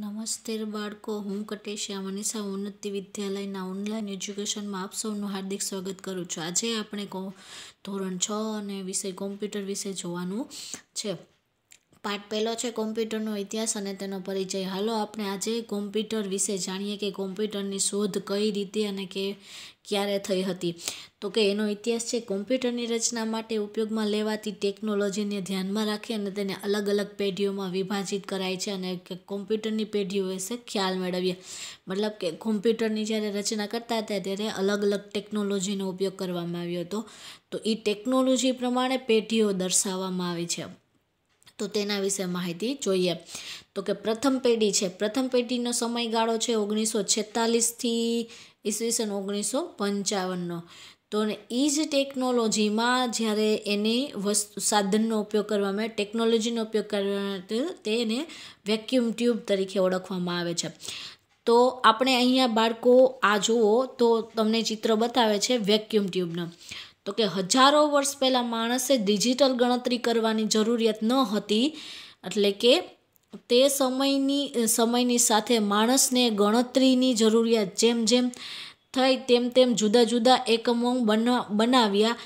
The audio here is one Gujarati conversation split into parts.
નમસ્તે બાળકો હું કટેશિયા મનીષા ઉન્નતિ વિદ્યાલયના ઓનલાઈન એજ્યુકેશનમાં આપ સૌનું હાર્દિક સ્વાગત કરું છું આજે આપણે ધોરણ છ અને વિષય કોમ્પ્યુટર વિશે જોવાનું છે પાઠ પહેલો છે કોમ્પ્યુટરનો ઇતિહાસ અને તેનો પરિચય હાલો આપણે આજે કોમ્પ્યુટર વિશે જાણીએ કે કોમ્પ્યુટરની શોધ કઈ રીતે અને કે ક્યારે થઈ હતી તો કે એનો ઇતિહાસ છે કોમ્પ્યુટરની રચના માટે ઉપયોગમાં લેવાતી ટેકનોલોજીને ધ્યાનમાં રાખી અને તેને અલગ અલગ પેઢીઓમાં વિભાજિત કરાય છે અને કોમ્પ્યુટરની પેઢીઓ વિશે ખ્યાલ મેળવીએ મતલબ કે કોમ્પ્યુટરની જ્યારે રચના કરતા હતા ત્યારે અલગ અલગ ટેકનોલોજીનો ઉપયોગ કરવામાં આવ્યો હતો તો એ ટેકનોલોજી પ્રમાણે પેઢીઓ દર્શાવવામાં આવી છે તો તેના વિશે માહિતી જોઈએ તો કે પ્રથમ પેઢી છે પ્રથમ પેઢીનો સમયગાળો છે ઓગણીસો છેતાલીસથી ઈસવીસન ઓગણીસો પંચાવનનો તો એ જ ટેકનોલોજીમાં જ્યારે એની વસ્તુ સાધનનો ઉપયોગ કરવામાં ટેકનોલોજીનો ઉપયોગ કરવા તેને વેક્યુમ ટ્યુબ તરીકે ઓળખવામાં આવે છે તો આપણે અહીંયા બાળકો આ જુઓ તો તમને ચિત્ર બતાવે છે વેક્યુમ ટ્યુબનો તો કે હજારો વર્ષ પહેલાં માણસે ડિજિટલ ગણતરી કરવાની જરૂરિયાત ન હતી એટલે કે તે સમયની સમયની સાથે માણસને ગણતરીની જરૂરિયાત જેમ જેમ થઈ તેમ તેમ જુદા જુદા એકમો બનાવ્યા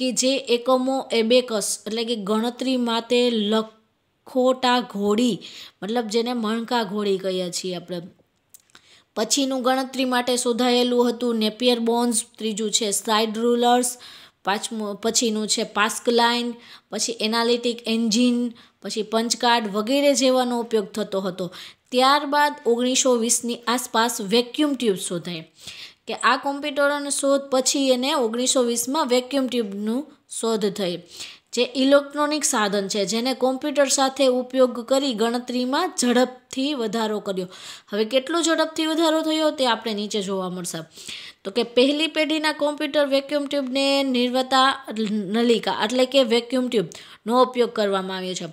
કે જે એકમો એબેકસ એટલે કે ગણતરી માટે લખોટા ઘોડી મતલબ જેને મણકા ઘોડી કહીએ છીએ આપણે પછીનું ગણતરી માટે શોધાયેલું હતું નેપિયર બોન્સ ત્રીજું છે સાઇડ રૂલર્સ પાંચમું પછીનું છે પાસ્ક લાઇન પછી એનાલિટિક એન્જિન પછી પંચકાર્ડ વગેરે જેવાનો ઉપયોગ થતો હતો ત્યારબાદ ઓગણીસો વીસની આસપાસ વેક્યુમ ટ્યુબ શોધાય કે આ કોમ્પ્યુટરોની શોધ પછી એને ઓગણીસો વીસમાં વેક્યુમ ટ્યુબનું શોધ થઈ જે ઇલેક્ટ્રોનિક સાધન છે જેને કોમ્પ્યુટર સાથે ઉપયોગ કરી ગણતરીમાં ઝડપથી વધારો કર્યો હવે કેટલો ઝડપથી વધારો થયો તે આપણે નીચે જોવા મળશે તો કે પહેલી પેઢીના કોમ્પ્યુટર વેક્યુમ ટ્યુબને નિર્વતા નલિકા એટલે કે વેક્યુમ ટ્યુબનો ઉપયોગ કરવામાં આવ્યો છે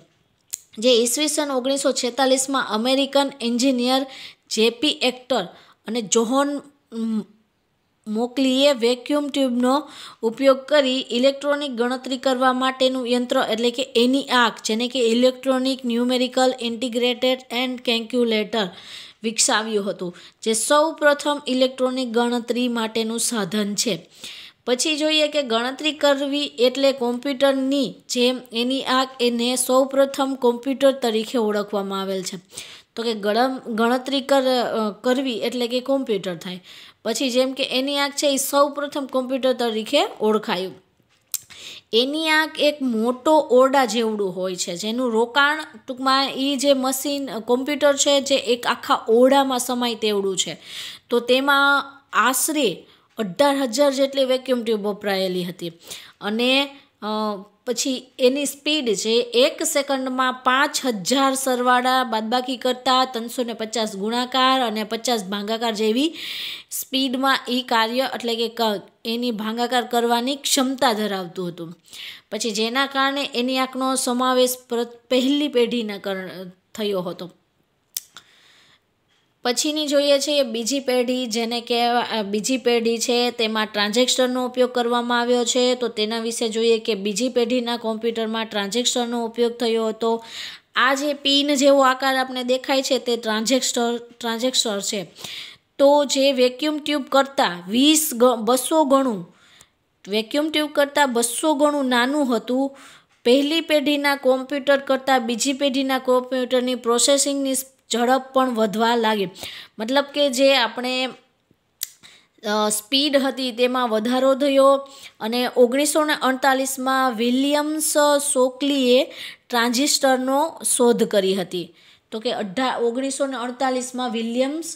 જે ઈસવીસન ઓગણીસો છેતાલીસમાં અમેરિકન એન્જિનિયર જેપી એક્ટર અને જોહોન મોકલીએ વેક્યુમ ટ્યુબનો ઉપયોગ કરી ઇલેક્ટ્રોનિક ગણતરી કરવા માટેનું યંત્ર એટલે કે એની આંખ જેને કે electronic numerical integrated and calculator વિકસાવ્યું હતું જે સૌ પ્રથમ ઇલેક્ટ્રોનિક ગણતરી માટેનું સાધન છે પછી જોઈએ કે ગણતરી કરવી એટલે કોમ્પ્યુટરની જેમ એની આંખ એને સૌપ્રથમ કોમ્પ્યુટર તરીકે ઓળખવામાં આવેલ છે તો કે ગણમ ગણતરી કર કરવી એટલે કે કોમ્પ્યુટર થાય પછી જેમ કે આંખ છે એ સૌપ્રથમ કોમ્પ્યુટર તરીકે ઓળખાયું એની આંખ એક મોટો ઓરડા જેવડું હોય છે જેનું રોકાણ ટૂંકમાં એ જે મશીન કોમ્પ્યુટર છે જે એક આખા ઓરડામાં સમાય તેવડું છે તો તેમાં આશરે અઢાર હજાર જેટલી વેક્યુમ ટ્યુબ વપરાયેલી હતી અને પછી એની સ્પીડ છે એક સેકન્ડમાં પાંચ હજાર સરવાળા બાદબાકી કરતાં ત્રણસો ને પચાસ ગુણાકાર અને પચાસ ભાંગાકાર જેવી સ્પીડમાં એ કાર્ય એટલે કે એની ભાંગાકાર કરવાની ક્ષમતા ધરાવતું હતું પછી જેના કારણે એની આંખનો સમાવેશ પહેલી પેઢીના થયો હતો પછીની જોઈએ છીએ બીજી પેઢી જેને કહેવા બીજી પેઢી છે તેમાં ટ્રાન્ઝેક્શનનો ઉપયોગ કરવામાં આવ્યો છે તો તેના વિશે જોઈએ કે બીજી પેઢીના કોમ્પ્યુટરમાં ટ્રાન્ઝેક્શનનો ઉપયોગ થયો હતો આ જે પિન જેવો આકાર આપણે દેખાય છે તે ટ્રાન્ઝેક્ટર ટ્રાન્ઝેક્ટર છે તો જે વેક્યુમ ટ્યુબ કરતાં વીસ બસો ગણું વેક્યુમ ટ્યુબ કરતાં બસો ગણું નાનું હતું પહેલી પેઢીના કોમ્પ્યુટર કરતાં બીજી પેઢીના કોમ્પ્યુટરની પ્રોસેસિંગની ઝડપ પણ વધવા લાગે મતલબ કે જે આપણે સ્પીડ હતી તેમાં વધારો થયો અને ઓગણીસો ને અડતાલીસમાં વિલિયમ્સ સોકલીએ ટ્રાન્ઝિસ્ટરનો શોધ કરી હતી તો કે અઢાર ઓગણીસો ને અડતાલીસમાં વિલિયમ્સ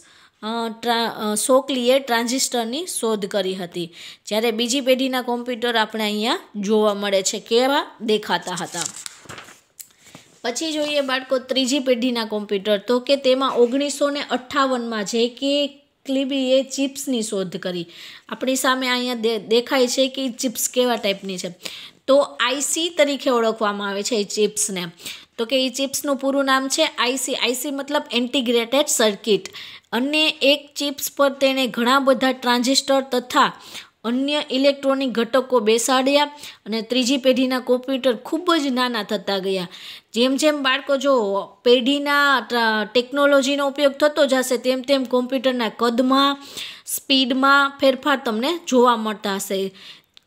ટ્રા સોકલીએ ટ્રાન્ઝિસ્ટરની શોધ કરી હતી જ્યારે બીજી પેઢીના કોમ્પ્યુટર આપણે અહીંયા જોવા મળે છે કેવા દેખાતા હતા પછી જોઈએ બાળકો ત્રીજી પેઢીના કોમ્પ્યુટર તો કે તેમાં ઓગણીસો ને અઠ્ઠાવનમાં જે કે ક્લિબીએ ચિપ્સની શોધ કરી આપણી સામે અહીંયા દેખાય છે કે ચિપ્સ કેવા ટાઈપની છે તો આઈસી તરીકે ઓળખવામાં આવે છે એ ચિપ્સને તો કે એ ચિપ્સનું પૂરું નામ છે આઈસી આઈસી મતલબ ઇન્ટિગ્રેટેડ સર્કિટ અને એક ચિપ્સ પર તેણે ઘણા બધા ટ્રાન્ઝિસ્ટર તથા અન્ય ઇલેક્ટ્રોનિક ઘટકો બેસાડ્યા અને ત્રીજી પેઢીના કોમ્પ્યુટર ખૂબ જ નાના થતા ગયા જેમ જેમ બાળકો જો પેઢીના ટેકનોલોજીનો ઉપયોગ થતો જશે તેમ તેમ કોમ્પ્યુટરના કદમાં સ્પીડમાં ફેરફાર તમને જોવા મળતા હશે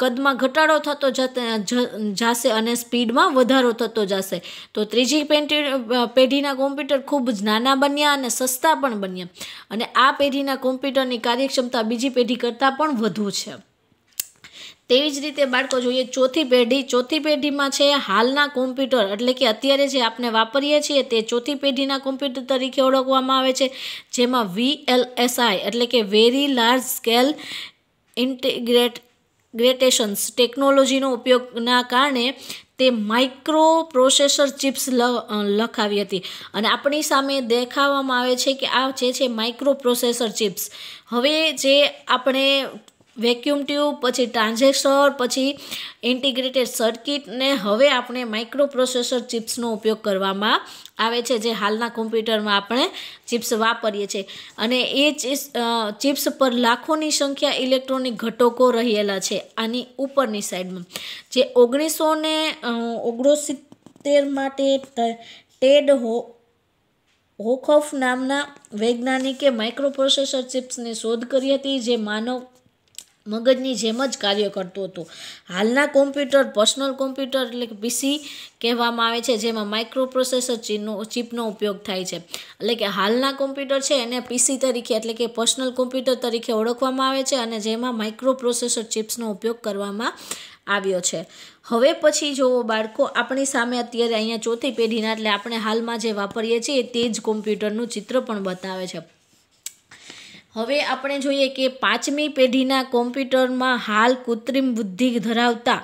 કદમાં ઘટાડો થતો જશે અને સ્પીડમાં વધારો થતો જશે તો ત્રીજી પેઢીના કોમ્પ્યુટર ખૂબ જ નાના બન્યા અને સસ્તા પણ બન્યા અને આ પેઢીના કોમ્પ્યુટરની કાર્યક્ષમતા બીજી પેઢી કરતાં પણ વધુ છે તેવી જ રીતે બાળકો જોઈએ ચોથી પેઢી ચોથી પેઢીમાં છે હાલના કોમ્પ્યુટર એટલે કે અત્યારે જે આપણે વાપરીએ છીએ તે ચોથી પેઢીના કોમ્પ્યુટર તરીકે ઓળખવામાં આવે છે જેમાં વીએલએસઆઈ એટલે કે very large scale integration ટેકનોલોજીનો ઉપયોગના કારણે તે માઇક્રો પ્રોસેસર ચિપ્સ લખાવી હતી અને આપણી સામે દેખાવામાં આવે છે કે આ જે છે માઇક્રો પ્રોસેસર ચિપ્સ હવે જે આપણે વેક્યુમ ટ્યુબ પછી ટ્રાન્ઝિસ્ટર પછી ઇન્ટિગ્રેટેડ સર્કિટ ને હવે આપણે માઇક્રો પ્રોસેસર ચિપ્સનો ઉપયોગ કરવામાં આવે છે જે હાલના કોમ્પ્યુટરમાં આપણે ચિપ્સ વાપરીએ છીએ અને એ ચિપ્સ પર લાખોની સંખ્યા ઇલેક્ટ્રોનિક ઘટકો રહેલા છે આની ઉપરની સાઈડમાં જે ઓગણીસો ને ઓગણસિત્તેર માટે ટેડ હો હોખોફ નામના વૈજ્ઞાનિકે માઇક્રો પ્રોસેસર ચિપ્સની શોધ કરી હતી જે માનવ મગજની જેમ જ કાર્ય કરતું હતું હાલના કોમ્પ્યુટર પર્સનલ કોમ્પ્યુટર એટલે કે પીસી કહેવામાં આવે છે જેમાં માઇક્રો પ્રોસેસર ચીનો ચીપનો ઉપયોગ થાય છે એટલે કે હાલના કોમ્પ્યુટર છે એને પીસી તરીકે એટલે કે પર્સનલ કોમ્પ્યુટર તરીકે ઓળખવામાં આવે છે અને જેમાં માઇક્રો પ્રોસેસર ચિપ્સનો ઉપયોગ કરવામાં આવ્યો છે હવે પછી જોવો બાળકો આપણી સામે અત્યારે અહીંયા ચોથી પેઢીના એટલે આપણે હાલમાં જે વાપરીએ છીએ તે જ કોમ્પ્યુટરનું ચિત્ર પણ બતાવે છે હવે આપણે જોઈએ કે પાંચમી પેઢીના કોમ્પ્યુટરમાં હાલ કૃત્રિમ બુદ્ધિ ધરાવતા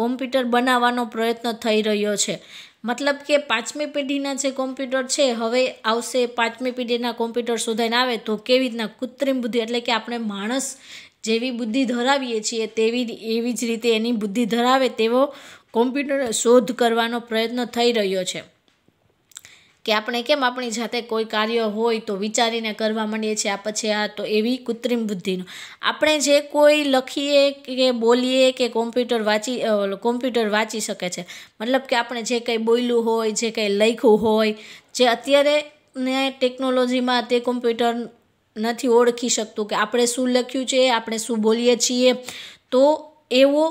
કોમ્પ્યુટર બનાવવાનો પ્રયત્ન થઈ રહ્યો છે મતલબ કે પાંચમી પેઢીના જે કોમ્પ્યુટર છે હવે આવશે પાંચમી પેઢીના કોમ્પ્યુટર શોધાઈને આવે તો કેવી રીતના કૃત્રિમ બુદ્ધિ એટલે કે આપણે માણસ જેવી બુદ્ધિ ધરાવીએ છીએ તેવી એવી જ રીતે એની બુદ્ધિ ધરાવે તેવો કોમ્પ્યુટર શોધ કરવાનો પ્રયત્ન થઈ રહ્યો છે કે આપણે કેમ આપણી જાતે કોઈ કાર્ય હોય તો વિચારીને કરવા માંડીએ છીએ આ પછી આ તો એવી કૃત્રિમ બુદ્ધિનો આપણે જે કોઈ લખીએ કે બોલીએ કે કોમ્પ્યુટર વાંચી કોમ્પ્યુટર વાંચી શકે છે મતલબ કે આપણે જે કંઈ બોલ્યું હોય જે કંઈ લખ્યું હોય જે અત્યારે ને ટેકનોલોજીમાં તે કોમ્પ્યુટર નથી ઓળખી શકતું કે આપણે શું લખ્યું છે આપણે શું બોલીએ છીએ તો એવો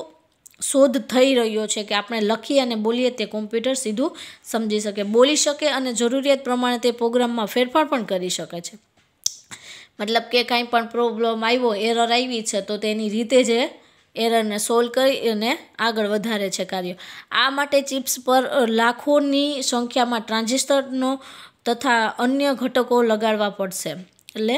શોધ થઈ રહ્યો છે કે આપણે લખીએ અને બોલીએ તે કોમ્પ્યુટર સીધું સમજી શકે બોલી શકે અને જરૂરિયાત પ્રમાણે તે પ્રોગ્રામમાં ફેરફાર પણ કરી શકે છે મતલબ કે કાંઈ પણ પ્રોબ્લેમ આવ્યો એરર આવી છે તો તેની રીતે જે એરરને સોલ્વ કરી અને આગળ વધારે છે કાર્ય આ માટે ચિપ્સ પર લાખોની સંખ્યામાં ટ્રાન્ઝિસ્ટરનો તથા અન્ય ઘટકો લગાડવા પડશે એટલે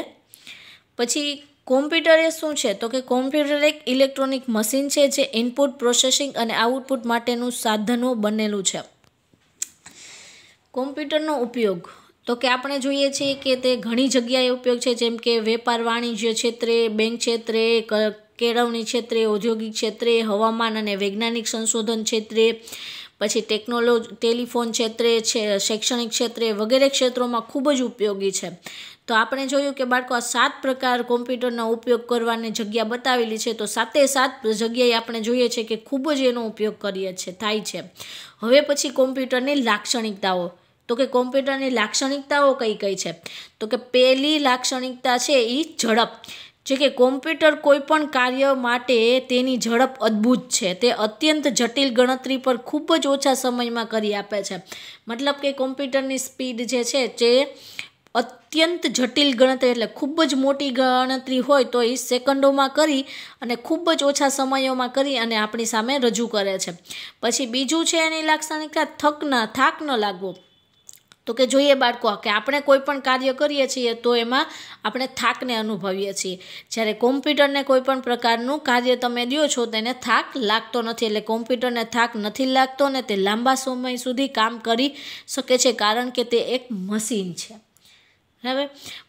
પછી કોમ્પ્યુટર એ શું છે તો કે કોમ્પ્યુટર એક ઇલેક્ટ્રોનિક મશીન છે જે ઇનપુટ પ્રોસેસિંગ અને આઉટપુટ માટેનું સાધનો બનેલું છે કોમ્પ્યુટરનો ઉપયોગ તો કે આપણે જોઈએ છીએ કે તે ઘણી જગ્યાએ ઉપયોગ છે જેમ કે વેપાર વાણિજ્ય ક્ષેત્રે બેંક ક્ષેત્રે કેળવણી ક્ષેત્રે ઔદ્યોગિક ક્ષેત્રે હવામાન અને વૈજ્ઞાનિક સંશોધન ક્ષેત્રે પછી ટેકનોલોજી ટેલિફોન ક્ષેત્રે છે શૈક્ષણિક ક્ષેત્રે વગેરે ક્ષેત્રોમાં ખૂબ જ ઉપયોગી છે તો આપણે જોયું કે બાળકો આ સાત પ્રકાર કોમ્પ્યુટરનો ઉપયોગ કરવાની જગ્યા બતાવેલી છે તો સાતે સાત જગ્યાએ આપણે જોઈએ છે કે ખૂબ જ એનો ઉપયોગ કરીએ છે થાય છે હવે પછી કોમ્પ્યુટરની લાક્ષણિકતાઓ તો કે કોમ્પ્યુટરની લાક્ષણિકતાઓ કઈ કઈ છે તો કે પહેલી લાક્ષણિકતા છે એ ઝડપ જે કે કોમ્પ્યુટર કોઈપણ કાર્ય માટે તેની ઝડપ અદ્ભુત છે તે અત્યંત જટિલ ગણતરી પર ખૂબ જ ઓછા સમયમાં કરી આપે છે મતલબ કે કોમ્પ્યુટરની સ્પીડ જે છે જે અત્યંત જટિલ ગણતરી એટલે ખૂબ જ મોટી ગણતરી હોય તો એ સેકન્ડોમાં કરી અને ખૂબ જ ઓછા સમયોમાં કરી અને આપણી સામે રજૂ કરે છે પછી બીજું છે એની લાક્ષણિકતા થક ન થાક ન લાગવો તો કે જોઈએ બાળકો કે આપણે કોઈ પણ કાર્ય કરીએ છીએ તો એમાં આપણે થાકને અનુભવીએ છીએ જ્યારે કોમ્પ્યુટરને કોઈ પણ પ્રકારનું કાર્ય તમે દો છો તેને થાક લાગતો નથી એટલે કોમ્પ્યુટરને થાક નથી લાગતો અને તે લાંબા સમય સુધી કામ કરી શકે છે કારણ કે તે એક મશીન છે હવે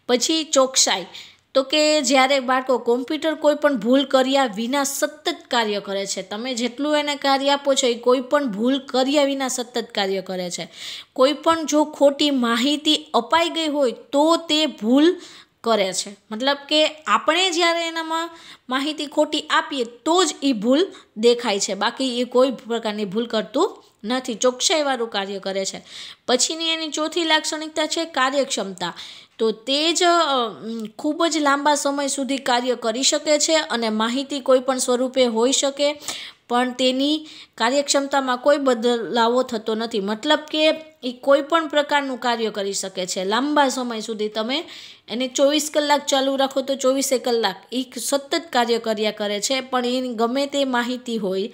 પછી ચોકસાઈ તો કે જ્યારે બાળકો કોમ્પ્યુટર કોઈ પણ ભૂલ કર્યા વિના સતત કાર્ય કરે છે તમે જેટલું એને કાર્ય આપો છો એ કોઈ પણ ભૂલ કર્યા વિના સતત કાર્ય કરે છે કોઈ પણ જો ખોટી માહિતી અપાઈ ગઈ હોય તો તે ભૂલ કરે છે મતલબ કે આપણે જ્યારે એનામાં માહિતી ખોટી આપીએ તો જ એ ભૂલ દેખાય છે બાકી એ કોઈ પ્રકારની ભૂલ કરતું નથી ચોકસાઈવાળું કાર્ય કરે છે પછીની એની ચોથી લાક્ષણિકતા છે કાર્યક્ષમતા તો તે જ ખૂબ જ લાંબા સમય સુધી કાર્ય કરી શકે છે અને માહિતી કોઈપણ સ્વરૂપે હોઈ શકે પણ તેની કાર્યક્ષમતામાં કોઈ બદલાવો થતો નથી મતલબ કે એ કોઈ પણ પ્રકારનું કાર્ય કરી શકે છે લાંબા સમય સુધી તમે એને ચોવીસ કલાક ચાલુ રાખો તો ચોવીસે કલાક એ સતત કાર્ય કર્યા કરે છે પણ એની ગમે તે માહિતી હોય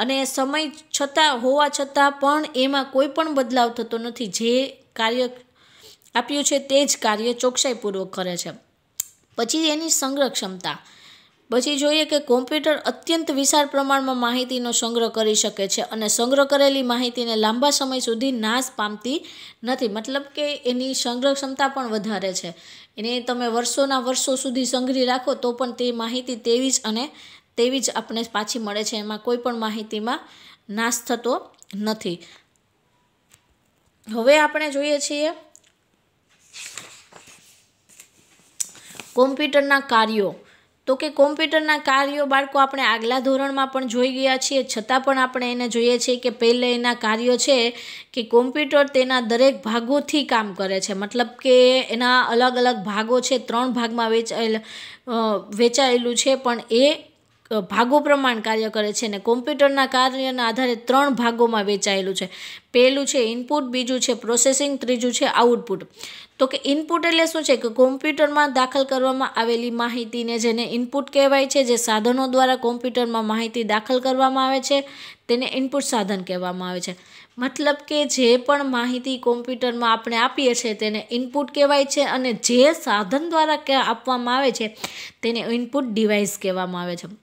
અને સમય છતાં હોવા છતાં પણ એમાં કોઈ પણ બદલાવ થતો નથી જે કાર્ય આપ્યું છે તે જ કાર્ય ચોકસાઈપૂર્વક કરે છે પછી એની સંગ્રહ ક્ષમતા પછી જોઈએ કે કોમ્પ્યુટર અત્યંત વિશાળ પ્રમાણમાં માહિતીનો સંગ્રહ કરી શકે છે અને સંગ્રહ કરેલી માહિતીને લાંબા સમય સુધી નાશ પામતી નથી મતલબ કે એની સંગ્રહ ક્ષમતા પણ વધારે છે એને તમે વર્ષોના વર્ષો સુધી સંગ્રહી રાખો તો પણ તે માહિતી તેવી જ અને તેવી જ આપણે પાછી મળે છે એમાં કોઈ પણ માહિતીમાં નાશ થતો નથી હવે આપણે જોઈએ છીએ કોમ્પ્યુટરના કાર્યો તો કે કોમ્પ્યુટરના કાર્યો બાળકો આપણે આગલા ધોરણમાં પણ જોઈ ગયા છીએ છતાં પણ આપણે એને જોઈએ છીએ કે પહેલે એના કાર્યો છે કે કોમ્પ્યુટર તેના દરેક ભાગોથી કામ કરે છે મતલબ કે એના અલગ અલગ ભાગો છે ત્રણ ભાગમાં વેચાયેલ વેચાયેલું છે પણ એ ભાગો પ્રમાણ કાર્ય કરે છે અને કોમ્પ્યુટરના કાર્યના આધારે ત્રણ ભાગોમાં વેચાયેલું છે પહેલું છે ઇનપુટ બીજું છે પ્રોસેસિંગ ત્રીજું છે આઉટપુટ તો કે ઇનપુટ એટલે શું છે કે કોમ્પ્યુટરમાં દાખલ કરવામાં આવેલી માહિતીને જેને ઇનપુટ કહેવાય છે જે સાધનો દ્વારા કોમ્પ્યુટરમાં માહિતી દાખલ કરવામાં આવે છે તેને ઇનપુટ સાધન કહેવામાં આવે છે મતલબ કે જે પણ માહિતી કોમ્પ્યુટરમાં આપણે આપીએ છીએ તેને ઇનપુટ કહેવાય છે અને જે સાધન દ્વારા આપવામાં આવે છે તેને ઇનપુટ ડિવાઇસ કહેવામાં આવે છે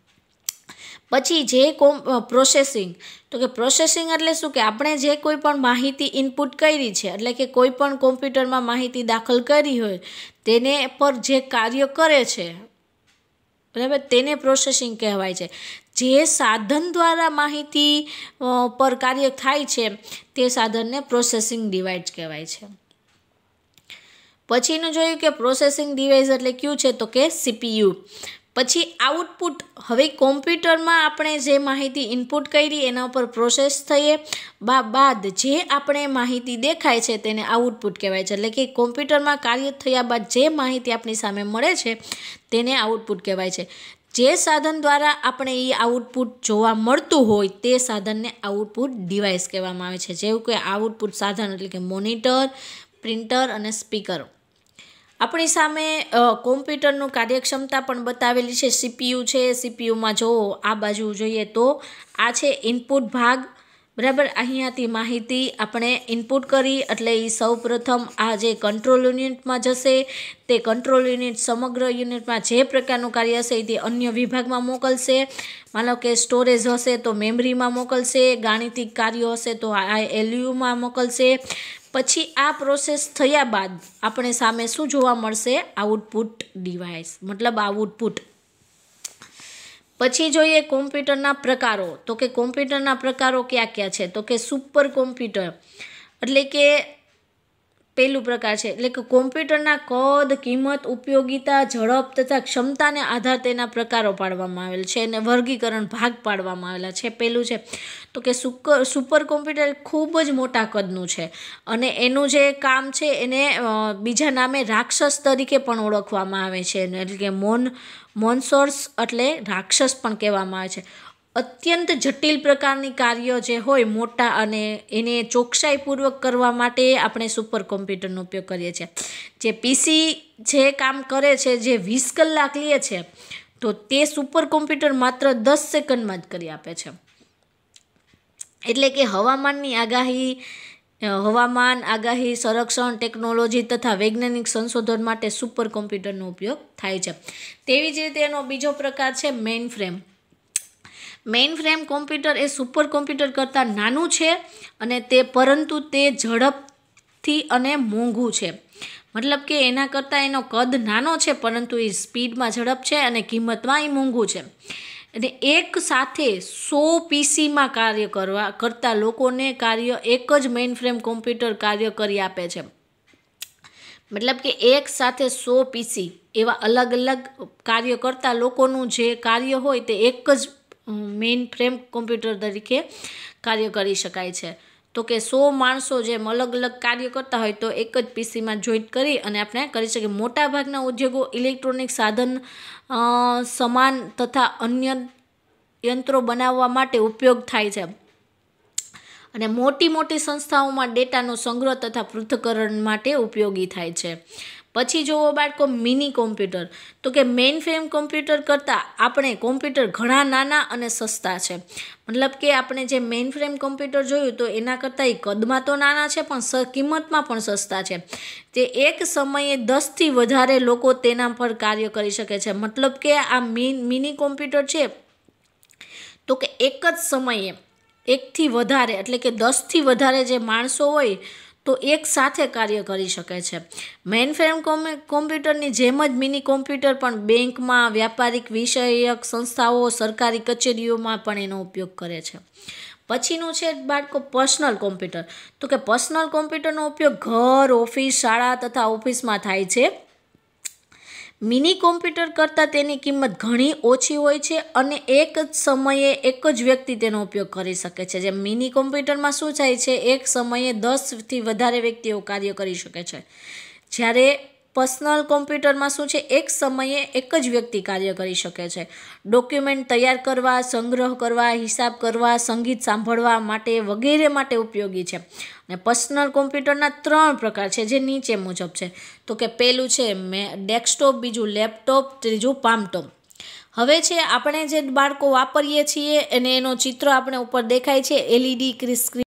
પછી જે કોમ પ્રોસેસિંગ તો કે પ્રોસેસિંગ એટલે શું કે આપણે જે કોઈ પણ માહિતી ઇનપુટ કરી છે એટલે કે કોઈ પણ કોમ્પ્યુટરમાં માહિતી દાખલ કરી હોય તેને પર જે કાર્ય કરે છે બરાબર તેને પ્રોસેસિંગ કહેવાય છે જે સાધન દ્વારા માહિતી પર કાર્ય થાય છે તે સાધનને પ્રોસેસિંગ ડિવાઇસ કહેવાય છે પછીનું જોયું કે પ્રોસેસિંગ ડિવાઇસ એટલે કયું છે તો કે સીપીયુ પછી આઉટપુટ હવે કોમ્પ્યુટરમાં આપણે જે માહિતી ઇનપુટ કરી એના ઉપર પ્રોસેસ થઈએ બાદ જે આપણે માહિતી દેખાય છે તેને આઉટપુટ કહેવાય છે એટલે કે કોમ્પ્યુટરમાં કાર્ય થયા બાદ જે માહિતી આપણી સામે મળે છે તેને આઉટપુટ કહેવાય છે જે સાધન દ્વારા આપણે એ આઉટપુટ જોવા મળતું હોય તે સાધનને આઉટપુટ ડિવાઇસ કહેવામાં આવે છે જેવું કે આઉટપુટ સાધન એટલે કે મોનિટર પ્રિન્ટર અને સ્પીકર આપણી સામે કોમ્પ્યુટરનું કાર્યક્ષમતા પણ બતાવેલી છે સીપીયુ છે સીપીયુમાં જો આ બાજુ જોઈએ તો આ છે ઇનપુટ ભાગ બરાબર અહીંયાથી માહિતી આપણે ઇનપુટ કરી એટલે એ સૌપ્રથમ આ જે કંટ્રોલ યુનિટમાં જશે તે કંટ્રોલ યુનિટ સમગ્ર યુનિટમાં જે પ્રકારનું કાર્ય હશે તે અન્ય વિભાગમાં મોકલશે માનો કે સ્ટોરેજ હશે તો મેમરીમાં મોકલશે ગાણિતિક કાર્યો હશે તો આ એલયુમાં મોકલશે પછી આ પ્રોસેસ થયા બાદ આપણે સામે શું જોવા મળશે આઉટપુટ ડિવાઇસ મતલબ આઉટપુટ પછી જોઈએ કોમ્પ્યુટરના પ્રકારો તો કે કોમ્પ્યુટરના પ્રકારો કયા કયા છે તો કે સુપર કોમ્પ્યુટર એટલે કે પહેલું પ્રકાર છે એટલે કે કોમ્પ્યુટરના કદ કિંમત ઉપયોગિતા ઝડપ તથા ક્ષમતાને આધાર તેના પ્રકારો પાડવામાં આવેલ છે અને વર્ગીકરણ ભાગ પાડવામાં આવેલા છે પહેલું છે તો કે સુપર કોમ્પ્યુટર ખૂબ જ મોટા કદનું છે અને એનું જે કામ છે એને બીજા નામે રાક્ષસ તરીકે પણ ઓળખવામાં આવે છે એટલે કે મોન મોન્સોર્સ એટલે રાક્ષસ પણ કહેવામાં આવે છે અત્યંત જટિલ પ્રકારની કાર્યો જે હોય મોટા અને એને ચોકસાઈપૂર્વક કરવા માટે આપણે સુપર કોમ્પ્યુટરનો ઉપયોગ કરીએ છીએ જે પીસી જે કામ કરે છે જે વીસ કલાક લે છે તો તે સુપર કોમ્પ્યુટર માત્ર દસ સેકન્ડમાં જ કરી આપે છે એટલે કે હવામાનની આગાહી હવામાન આગાહી સંરક્ષણ ટેકનોલોજી તથા વૈજ્ઞાનિક સંશોધન માટે સુપર કોમ્પ્યુટરનો ઉપયોગ થાય છે તેવી જ રીતે એનો બીજો પ્રકાર છે mainframe mainframe computer એ સુપર કોમ્પ્યુટર કરતાં નાનું છે અને તે પરંતુ તે ઝડપથી અને મોંઘું છે મતલબ કે એના કરતાં એનો કદ નાનો છે પરંતુ એ સ્પીડમાં ઝડપ છે અને કિંમતમાં એ મોંઘું છે અને એક સાથે સો પીસીમાં કાર્ય કરવા કરતાં લોકોને કાર્ય એક જ મેઇન ફ્રેમ કોમ્પ્યુટર કાર્ય કરી આપે છે મતલબ કે એક સાથે સો પીસી એવા અલગ અલગ કાર્ય કરતાં લોકોનું જે કાર્ય હોય તે એક જ મેઇન ફ્રેમ કોમ્પ્યુટર તરીકે કાર્ય કરી શકાય છે તો કે સો માણસો જેમ અલગ અલગ કાર્ય કરતા હોય તો એક જ પીસીમાં જોઈન્ટ કરી અને આપણે કરી શકીએ મોટાભાગના ઉદ્યોગો ઇલેક્ટ્રોનિક સાધન સમાન તથા અન્ય યંત્રો બનાવવા માટે ઉપયોગ થાય છે અને મોટી મોટી સંસ્થાઓમાં ડેટાનો સંગ્રહ તથા પૃથ્થકરણ માટે ઉપયોગી થાય છે પછી જુઓ બાળકો મિની કોમ્પ્યુટર તો કે મેઇન ફ્રેમ કોમ્પ્યુટર કરતાં આપણે કોમ્પ્યુટર ઘણા નાના અને સસ્તા છે મતલબ કે આપણે જે મેઇન ફ્રેમ કોમ્પ્યુટર જોયું તો એના કરતાં એ કદમાં તો નાના છે પણ કિંમતમાં પણ સસ્તા છે તે એક સમયે દસથી વધારે લોકો તેના પર કાર્ય કરી શકે છે મતલબ કે આ મિની કોમ્પ્યુટર છે તો કે એક જ સમયે એકથી વધારે એટલે કે દસથી વધારે જે માણસો હોય તો એક સાથે કાર્ય કરી શકે છે મેઇન ફ્રેમ કોમ્પ્યુટરની જેમ જ મિની કોમ્પ્યુટર પણ બેંકમાં વ્યાપારિક વિષયક સંસ્થાઓ સરકારી કચેરીઓમાં પણ એનો ઉપયોગ કરે છે પછીનું છે બાળકો પર્સનલ કોમ્પ્યુટર તો કે પર્સનલ કોમ્પ્યુટરનો ઉપયોગ ઘર ઓફિસ શાળા તથા ઓફિસમાં થાય છે મિની કોમ્પ્યુટર કરતાં તેની કિંમત ઘણી ઓછી હોય છે અને એક જ સમયે એક જ વ્યક્તિ તેનો ઉપયોગ કરી શકે છે જેમ મિની કોમ્પ્યુટરમાં શું થાય છે એક સમયે દસથી વધારે વ્યક્તિઓ કાર્ય કરી શકે છે જ્યારે પર્સનલ કોમ્પ્યુટરમાં શું છે એક સમયે એક જ વ્યક્તિ કાર્ય કરી શકે છે ડોક્યુમેન્ટ તૈયાર કરવા સંગ્રહ કરવા હિસાબ કરવા સંગીત સાંભળવા માટે વગેરે માટે ઉપયોગી છે અને પર્સનલ કોમ્પ્યુટરના ત્રણ પ્રકાર છે જે નીચે મુજબ છે તો કે પહેલું છે મે ડેસ્કટોપ બીજું લેપટોપ ત્રીજું પામટોપ હવે છે આપણે જે બાળકો વાપરીએ છીએ અને એનો ચિત્ર આપણે ઉપર દેખાય છે એલઈડી સ્ક્રીન